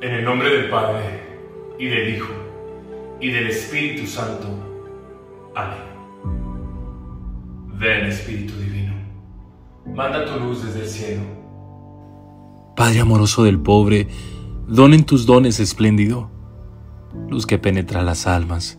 En el nombre del Padre, y del Hijo, y del Espíritu Santo. Amén. Ven Espíritu Divino, manda tu luz desde el cielo. Padre amoroso del pobre, donen tus dones espléndido, luz que penetra las almas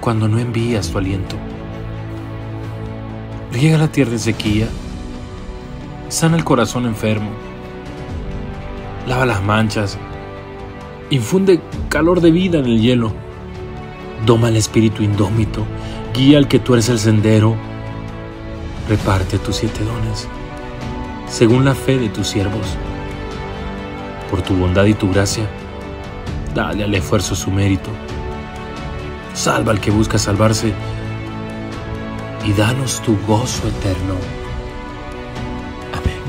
cuando no envías tu aliento. Riega la tierra de sequía, sana el corazón enfermo, lava las manchas, infunde calor de vida en el hielo, doma el espíritu indómito, guía al que tú eres el sendero, reparte tus siete dones, según la fe de tus siervos. Por tu bondad y tu gracia, dale al esfuerzo su mérito salva al que busca salvarse y danos tu gozo eterno. Amén.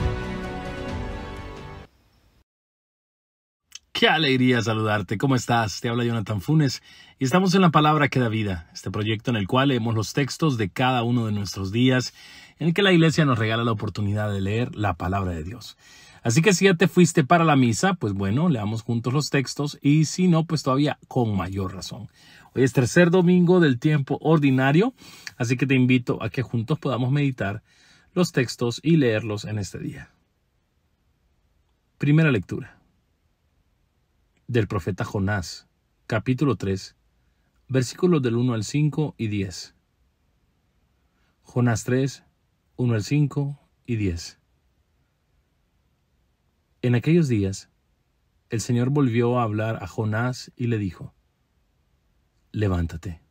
Qué alegría saludarte. ¿Cómo estás? Te habla Jonathan Funes y estamos en la palabra que da vida, este proyecto en el cual leemos los textos de cada uno de nuestros días, en el que la iglesia nos regala la oportunidad de leer la palabra de Dios. Así que si ya te fuiste para la misa, pues bueno, leamos juntos los textos y si no, pues todavía con mayor razón. Hoy es tercer domingo del tiempo ordinario, así que te invito a que juntos podamos meditar los textos y leerlos en este día. Primera lectura del profeta Jonás, capítulo 3, versículos del 1 al 5 y 10. Jonás 3, 1 al 5 y 10. En aquellos días, el Señor volvió a hablar a Jonás y le dijo, levántate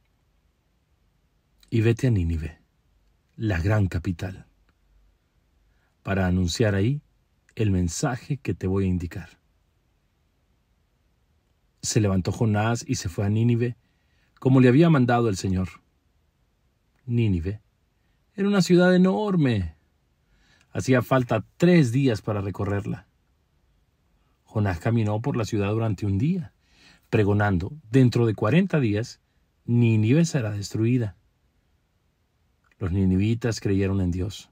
y vete a Nínive, la gran capital, para anunciar ahí el mensaje que te voy a indicar. Se levantó Jonás y se fue a Nínive, como le había mandado el Señor. Nínive era una ciudad enorme. Hacía falta tres días para recorrerla. Jonás caminó por la ciudad durante un día pregonando, dentro de cuarenta días, Nínive será destruida. Los ninivitas creyeron en Dios.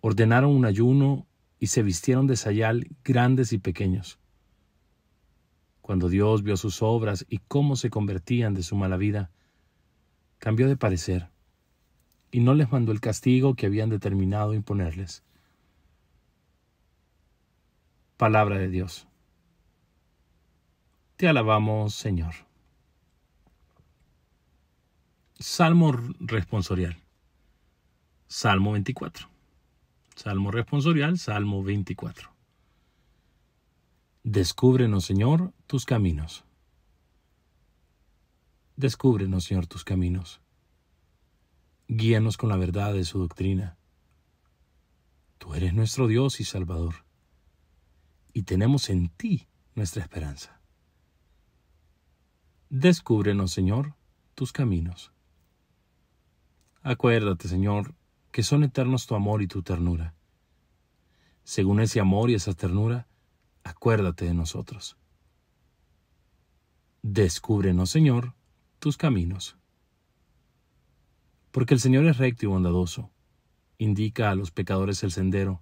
Ordenaron un ayuno y se vistieron de sayal grandes y pequeños. Cuando Dios vio sus obras y cómo se convertían de su mala vida, cambió de parecer y no les mandó el castigo que habían determinado imponerles. Palabra de Dios. Te alabamos, Señor. Salmo responsorial. Salmo 24. Salmo responsorial, Salmo 24. Descúbrenos, Señor, tus caminos. Descúbrenos, Señor, tus caminos. Guíanos con la verdad de su doctrina. Tú eres nuestro Dios y Salvador, y tenemos en ti nuestra esperanza. Descúbrenos, Señor, tus caminos. Acuérdate, Señor, que son eternos tu amor y tu ternura. Según ese amor y esa ternura, acuérdate de nosotros. Descúbrenos, Señor, tus caminos. Porque el Señor es recto y bondadoso, indica a los pecadores el sendero,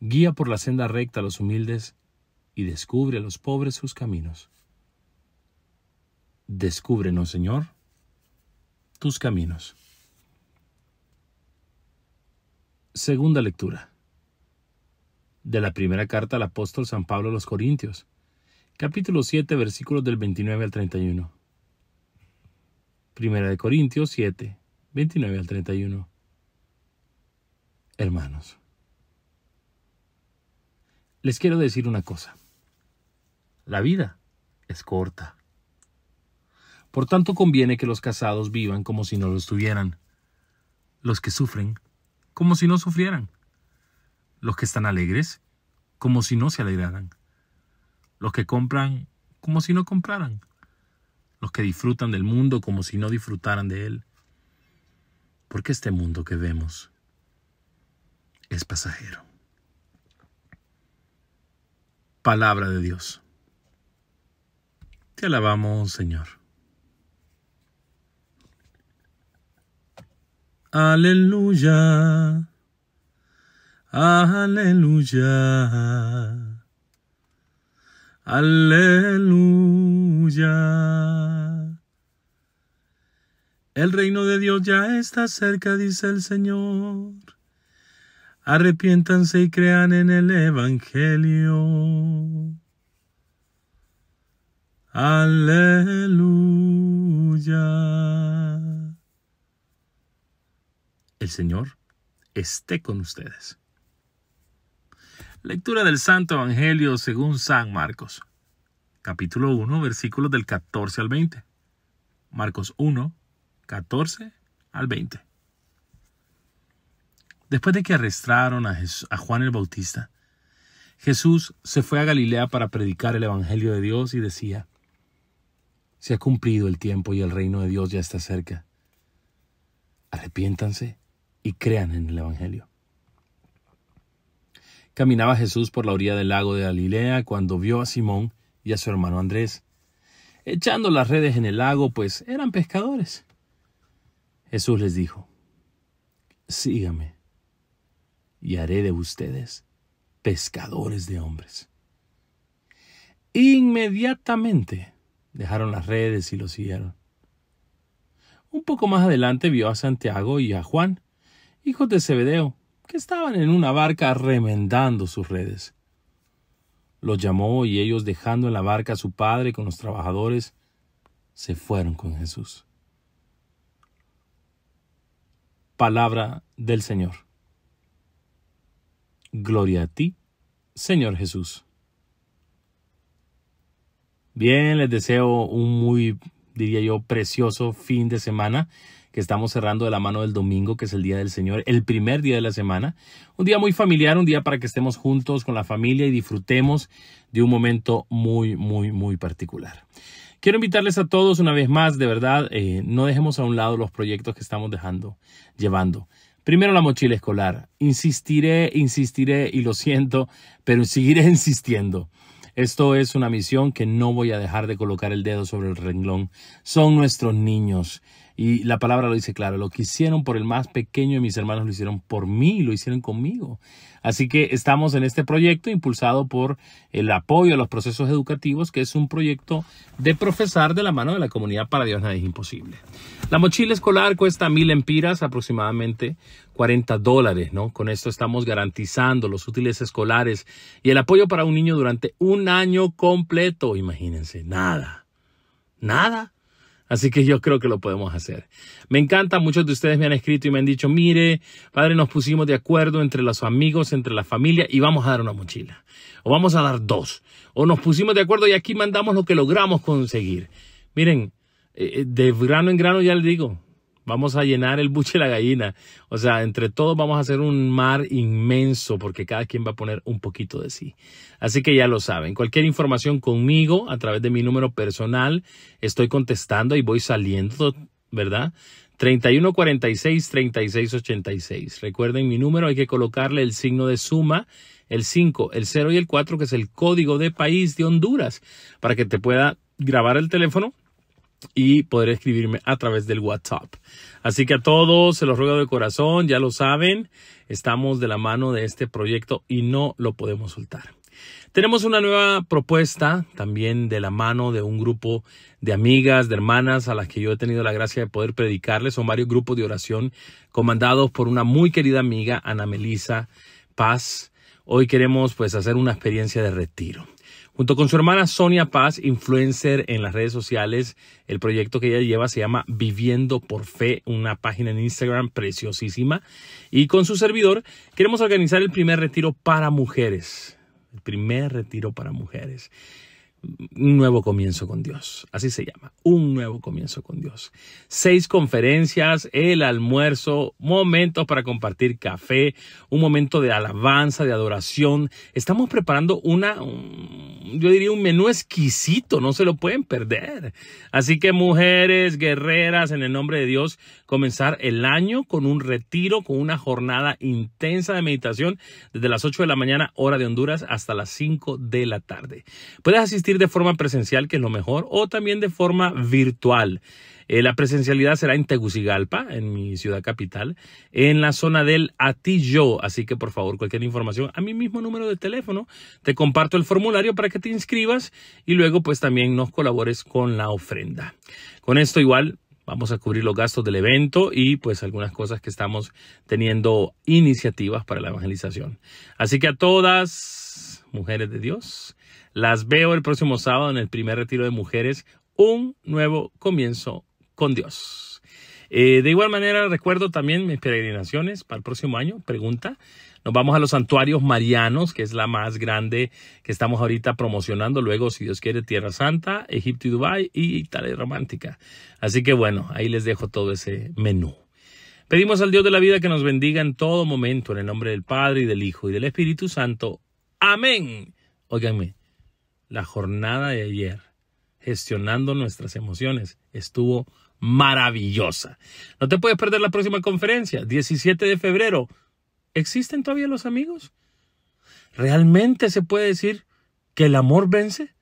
guía por la senda recta a los humildes y descubre a los pobres sus caminos. Descúbrenos, Señor, tus caminos. Segunda lectura. De la primera carta al apóstol San Pablo a los Corintios, capítulo 7, versículos del 29 al 31. Primera de Corintios 7, 29 al 31. Hermanos, les quiero decir una cosa. La vida es corta. Por tanto, conviene que los casados vivan como si no lo estuvieran, los que sufren como si no sufrieran, los que están alegres como si no se alegraran, los que compran como si no compraran, los que disfrutan del mundo como si no disfrutaran de él. Porque este mundo que vemos es pasajero. Palabra de Dios. Te alabamos, Señor. Aleluya. Aleluya. Aleluya. El reino de Dios ya está cerca, dice el Señor. Arrepiéntanse y crean en el Evangelio. Aleluya. El Señor esté con ustedes. Lectura del Santo Evangelio según San Marcos, capítulo 1, versículos del 14 al 20. Marcos 1, 14 al 20. Después de que arrestaron a, a Juan el Bautista, Jesús se fue a Galilea para predicar el Evangelio de Dios y decía, se ha cumplido el tiempo y el reino de Dios ya está cerca. Arrepiéntanse y crean en el Evangelio. Caminaba Jesús por la orilla del lago de Galilea cuando vio a Simón y a su hermano Andrés, echando las redes en el lago, pues eran pescadores. Jesús les dijo, Sígame, y haré de ustedes pescadores de hombres. Inmediatamente dejaron las redes y lo siguieron. Un poco más adelante vio a Santiago y a Juan, hijos de Zebedeo, que estaban en una barca remendando sus redes. Los llamó y ellos, dejando en la barca a su padre con los trabajadores, se fueron con Jesús. Palabra del Señor. Gloria a ti, Señor Jesús. Bien, les deseo un muy, diría yo, precioso fin de semana que estamos cerrando de la mano del domingo, que es el Día del Señor, el primer día de la semana. Un día muy familiar, un día para que estemos juntos con la familia y disfrutemos de un momento muy, muy, muy particular. Quiero invitarles a todos una vez más, de verdad, eh, no dejemos a un lado los proyectos que estamos dejando, llevando. Primero la mochila escolar. Insistiré, insistiré y lo siento, pero seguiré insistiendo. Esto es una misión que no voy a dejar de colocar el dedo sobre el renglón. Son nuestros niños. Y la palabra lo dice claro, lo que hicieron por el más pequeño y mis hermanos lo hicieron por mí, lo hicieron conmigo. Así que estamos en este proyecto impulsado por el apoyo a los procesos educativos, que es un proyecto de profesar de la mano de la comunidad para Dios nada es imposible. La mochila escolar cuesta mil empiras, aproximadamente 40 dólares, ¿no? Con esto estamos garantizando los útiles escolares y el apoyo para un niño durante un año completo, imagínense, nada, nada Así que yo creo que lo podemos hacer. Me encanta, muchos de ustedes me han escrito y me han dicho, mire, padre, nos pusimos de acuerdo entre los amigos, entre la familia y vamos a dar una mochila. O vamos a dar dos. O nos pusimos de acuerdo y aquí mandamos lo que logramos conseguir. Miren, eh, eh, de grano en grano ya le digo, vamos a llenar el buche de la gallina. O sea, entre todos vamos a hacer un mar inmenso porque cada quien va a poner un poquito de sí. Así que ya lo saben. Cualquier información conmigo a través de mi número personal, estoy contestando y voy saliendo, ¿verdad? 3146-3686. Recuerden mi número, hay que colocarle el signo de suma, el 5, el 0 y el 4, que es el código de país de Honduras, para que te pueda grabar el teléfono y poder escribirme a través del WhatsApp. Así que a todos se los ruego de corazón, ya lo saben, estamos de la mano de este proyecto y no lo podemos soltar. Tenemos una nueva propuesta también de la mano de un grupo de amigas, de hermanas a las que yo he tenido la gracia de poder predicarles. Son varios grupos de oración comandados por una muy querida amiga, Ana Melisa Paz. Hoy queremos pues hacer una experiencia de retiro. Junto con su hermana Sonia Paz, influencer en las redes sociales, el proyecto que ella lleva se llama Viviendo por Fe, una página en Instagram preciosísima. Y con su servidor queremos organizar el primer retiro para mujeres. El primer retiro para mujeres un nuevo comienzo con Dios. Así se llama, un nuevo comienzo con Dios. Seis conferencias, el almuerzo, momentos para compartir café, un momento de alabanza, de adoración. Estamos preparando una, mm, yo diría un menú exquisito, no se lo pueden perder. Así que mujeres, guerreras, en el nombre de Dios, comenzar el año con un retiro, con una jornada intensa de meditación desde las 8 de la mañana, hora de Honduras, hasta las 5 de la tarde. Puedes asistir de forma presencial, que es lo mejor, o también de forma virtual. Eh, la presencialidad será en Tegucigalpa, en mi ciudad capital, en la zona del Atillo. Así que por favor, cualquier información a mi mismo número de teléfono, te comparto el formulario para que te inscribas y luego pues también nos colabores con la ofrenda. Con esto igual vamos a cubrir los gastos del evento y pues algunas cosas que estamos teniendo iniciativas para la evangelización. Así que a todas, mujeres de Dios, las veo el próximo sábado en el primer retiro de mujeres. Un nuevo comienzo con Dios. Eh, de igual manera, recuerdo también mis peregrinaciones para el próximo año. Pregunta. Nos vamos a los santuarios marianos, que es la más grande que estamos ahorita promocionando. Luego, si Dios quiere, Tierra Santa, Egipto y Dubái y Italia Romántica. Así que bueno, ahí les dejo todo ese menú. Pedimos al Dios de la vida que nos bendiga en todo momento, en el nombre del Padre y del Hijo y del Espíritu Santo. Amén. Óiganme, la jornada de ayer, gestionando nuestras emociones, estuvo maravillosa. No te puedes perder la próxima conferencia, 17 de febrero. ¿Existen todavía los amigos? ¿Realmente se puede decir que el amor vence?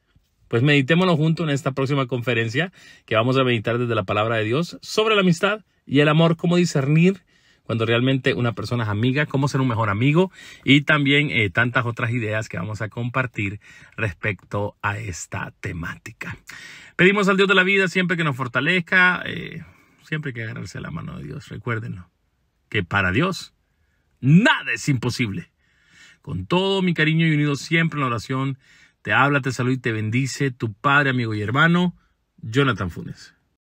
Pues meditémonos juntos en esta próxima conferencia que vamos a meditar desde la palabra de Dios sobre la amistad y el amor, cómo discernir cuando realmente una persona es amiga, cómo ser un mejor amigo y también eh, tantas otras ideas que vamos a compartir respecto a esta temática. Pedimos al Dios de la vida siempre que nos fortalezca, eh, siempre que agarrarse la mano de Dios, recuérdenlo, que para Dios nada es imposible. Con todo mi cariño y unido siempre en la oración, te habla, te saluda y te bendice tu Padre, amigo y hermano, Jonathan Funes.